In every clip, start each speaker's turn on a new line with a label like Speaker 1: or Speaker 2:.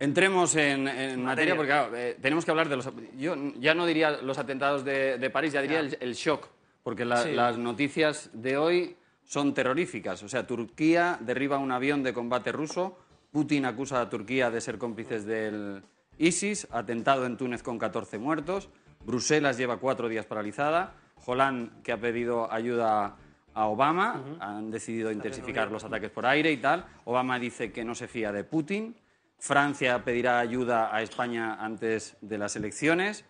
Speaker 1: Entremos en, materia. porque eh, tenemos que hablar de los... Yo ya no diría los atentados de, París, ya diría el, shock, porque las noticias de hoy son terroríficas. O sea, Turquía derriba un avión de combate ruso, Putin acusa a Turquía de ser cómplices del ISIS, atentado en Túnez con 14 muertos, Bruselas lleva cuatro días paralizada, Hollande, que ha pedido ayuda a Obama, han decidido intensificar los ataques por aire y tal, Obama dice que no se fía de Putin. Francia pedirá ayuda a España antes de las elecciones.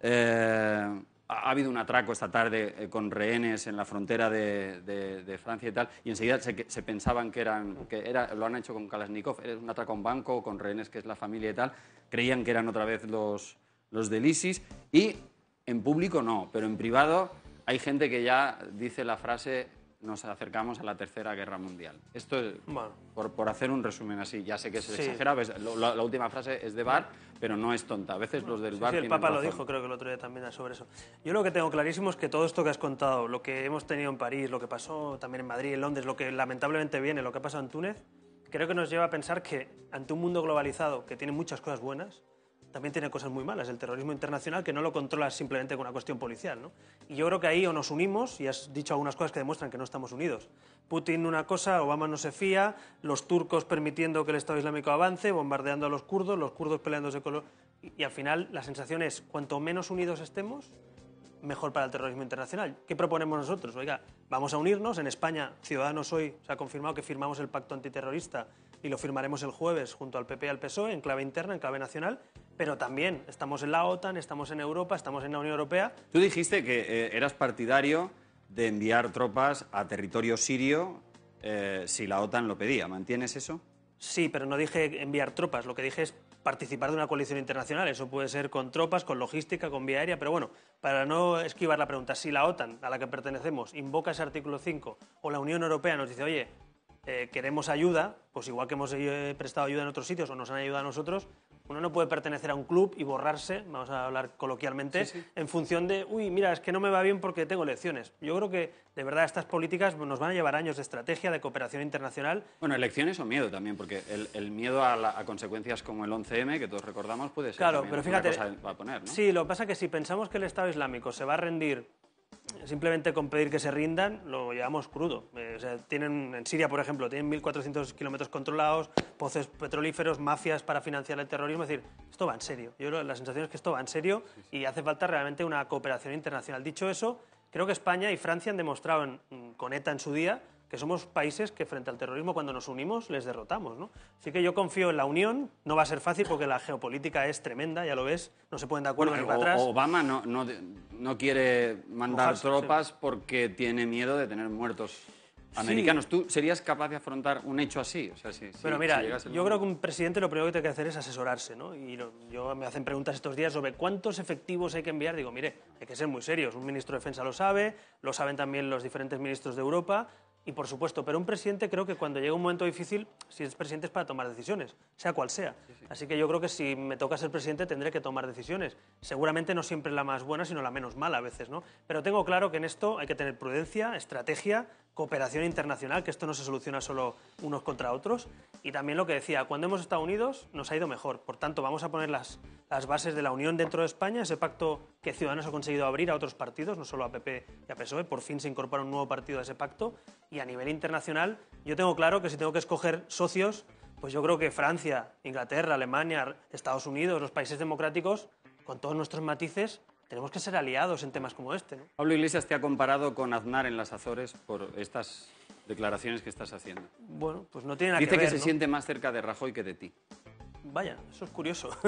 Speaker 1: Eh, ha habido un atraco esta tarde eh, con rehenes en la frontera de, Francia y tal, y enseguida se, pensaban que eran, que era, lo han hecho con Kalashnikov, era un atraco en banco con rehenes que es la familia y tal, creían que eran otra vez los, los del ISIS, y en público no, pero en privado hay gente que ya dice la frase nos acercamos a la Tercera Guerra Mundial. Esto, bueno. por, por, hacer un resumen así, ya sé que es exagerado. la última frase es de Bar, pero no es tonta. A veces los del sí, Bar. Sí, el Papa lo dijo,
Speaker 2: creo que el otro día también sobre eso. Yo lo que tengo clarísimo es que todo esto que has contado, lo que hemos tenido en París, lo que pasó también en Madrid, en Londres, lo que lamentablemente viene, lo que ha pasado en Túnez, creo que nos lleva a pensar que ante un mundo globalizado que tiene muchas cosas buenas, también tiene cosas muy malas, el terrorismo internacional, que no lo controlas simplemente con una cuestión policial. ¿no? Y yo creo que ahí o nos unimos, y has dicho algunas cosas que demuestran que no estamos unidos. Putin una cosa, Obama no se fía, los turcos permitiendo que el Estado Islámico avance, bombardeando a los kurdos, los kurdos peleándose con los... Y, al final la sensación es, cuanto menos unidos estemos, mejor para el terrorismo internacional. ¿Qué proponemos nosotros? Oiga, vamos a unirnos. En España, Ciudadanos hoy se ha confirmado que firmamos el pacto antiterrorista y lo firmaremos el jueves junto al PP y al PSOE en clave interna, en clave nacional pero también estamos en la OTAN, estamos en Europa, estamos en la Unión Europea.
Speaker 1: Tú dijiste que eh, eras partidario de enviar tropas a territorio sirio eh, si la OTAN lo pedía. ¿Mantienes eso? Sí, pero no dije enviar tropas, lo
Speaker 2: que dije es participar de una coalición internacional. Eso puede ser con tropas, con logística, con vía aérea, pero bueno, para no esquivar la pregunta, si la OTAN, a la que pertenecemos, invoca ese artículo 5 o la Unión Europea nos dice, oye, eh, queremos ayuda, pues igual que hemos prestado ayuda en otros sitios o nos han ayudado a nosotros, uno no puede pertenecer a un club y borrarse, vamos a hablar coloquialmente, en función de, uy, mira, es que no me va bien porque tengo elecciones. Yo creo que, de verdad, estas políticas nos van a llevar años
Speaker 1: de estrategia, de cooperación internacional. Bueno, elecciones o miedo también, porque el, miedo a, consecuencias como el 11M, que todos recordamos, puede ser claro, pero fíjate, cosa poner,
Speaker 2: Sí, lo que pasa es que si pensamos que el Estado Islámico se va a rendir simplemente con pedir que se rindan lo llevamos crudo. Eh, tienen, en Siria, por ejemplo, tienen 1.400 kilómetros controlados, pozos petrolíferos, mafias para financiar el terrorismo. Es decir, esto va en serio. Yo la sensación es que esto va en serio y hace falta realmente una cooperación internacional. Dicho eso, creo que España y Francia han demostrado con ETA en su día que somos países que frente al terrorismo cuando nos unimos les derrotamos. ¿no? Así que yo confío en la unión, no va a ser fácil porque la geopolítica es tremenda, ya lo ves, no se pueden de acuerdo atrás. Obama
Speaker 1: no, no, no quiere mandar tropas porque tiene miedo de tener muertos americanos. ¿Tú serías capaz de afrontar un hecho así? O sea, Pero mira, yo creo que
Speaker 2: un presidente lo primero que tiene que hacer es asesorarse, ¿no? Y yo me hacen preguntas estos días sobre cuántos efectivos hay que enviar. Digo, mire, hay que ser muy serios. Un ministro de Defensa lo sabe, lo saben también los diferentes ministros de Europa. Y por supuesto, pero un presidente creo que cuando llega un momento difícil, si es presidente es para tomar decisiones, sea cual sea. Así que yo creo que si me toca ser presidente tendré que tomar decisiones. Seguramente no siempre la más buena, sino la menos mala a veces, ¿no? Pero tengo claro que en esto hay que tener prudencia, estrategia, cooperación internacional, que esto no se soluciona solo unos contra otros. Y también lo que decía, cuando hemos estado unidos nos ha ido mejor. Por tanto, vamos a poner las, las bases de la unión dentro de España, ese pacto que Ciudadanos ha conseguido abrir a otros partidos, no solo a PP y a PSOE. Por fin se incorpora un nuevo partido a ese pacto. Y a nivel internacional, yo tengo claro que si tengo que escoger socios, pues yo creo que Francia, Inglaterra, Alemania, Estados Unidos, los países democráticos, con todos nuestros matices, tenemos que ser
Speaker 1: aliados en temas como este. Pablo Iglesias te ha comparado con Aznar en las Azores por estas declaraciones que estás haciendo.
Speaker 2: Bueno, pues no tiene nada Dice que ver. Dice que se
Speaker 1: siente más cerca de Rajoy que de ti.
Speaker 2: Vaya, eso es curioso.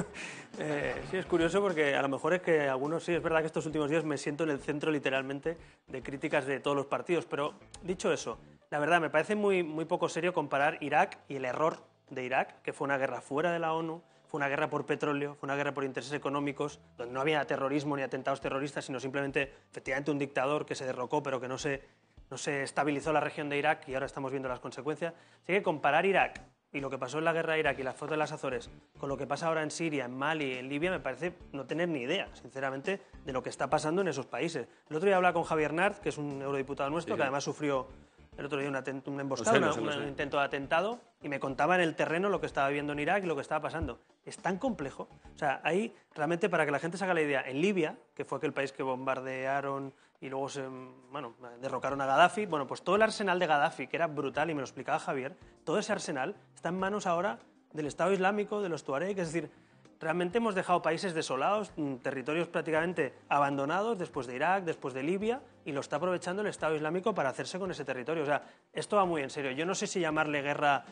Speaker 2: Eh, sí, es curioso porque a lo mejor es que algunos, sí, es verdad que estos últimos días me siento en el centro literalmente de críticas de todos los partidos, pero dicho eso, la verdad me parece muy, muy poco serio comparar Irak y el error de Irak, que fue una guerra fuera de la ONU, fue una guerra por petróleo, fue una guerra por intereses económicos, donde no había terrorismo ni atentados terroristas, sino simplemente, efectivamente, un dictador que se derrocó, pero que no se, no se estabilizó la región de Irak y ahora estamos viendo las consecuencias. Así que comparar Irak y lo que pasó en la guerra de Irak y las fotos de las Azores con lo que pasa ahora en Siria, en Mali, en Libia, me parece no tener ni idea, sinceramente, de lo que está pasando en esos países. El otro día hablaba con Javier Nard que es un eurodiputado nuestro, que además sufrió el otro día un emboscado, un intento de atentado, y me contaba en el terreno lo que estaba viendo en Irak y lo que estaba pasando. Es tan complejo. O sea, ahí realmente para que la gente se haga la idea, en Libia, que fue aquel país que bombardearon y luego bueno, derrocaron a Gaddafi, bueno, pues todo el arsenal de Gaddafi, que era brutal y me lo explicaba Javier, todo ese arsenal está en manos ahora del Estado Islámico, de los Tuareg, es decir, Realmente hemos dejado países desolados, mm, territorios prácticamente abandonados después de Irak, después de Libia, y lo está aprovechando el Estado Islámico para hacerse con ese territorio. O sea, esto va muy en serio. Yo no sé si llamarle guerra,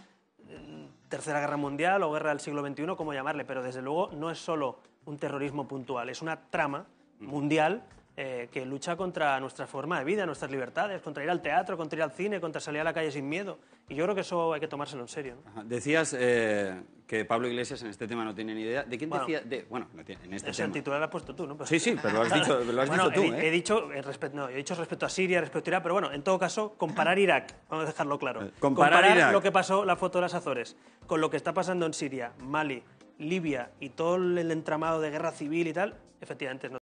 Speaker 2: mm, tercera guerra mundial o guerra del siglo XXI, cómo llamarle, pero desde luego no es solo un terrorismo puntual, es una trama mm. mundial eh, que lucha contra nuestra forma de vida, nuestras libertades, contra ir al teatro, contra ir al cine, contra salir a la calle sin miedo. Y yo creo que eso hay que tomárselo en serio.
Speaker 1: Decías eh, que Pablo Iglesias en este tema no tiene ni idea. ¿De quién decía? bueno, en este tema. el titular lo has puesto tú, ¿no? Sí, sí, pero lo has dicho, tú. He, ¿eh?
Speaker 2: dicho, respecto, no, he dicho respecto a Siria, respecto a Irak, pero bueno, en todo caso, comparar Irak, vamos a dejarlo claro.
Speaker 1: Comparar, lo que
Speaker 2: pasó, la foto de las Azores, con lo que está pasando en Siria, Mali, Libia y todo el entramado de guerra civil y tal, efectivamente no.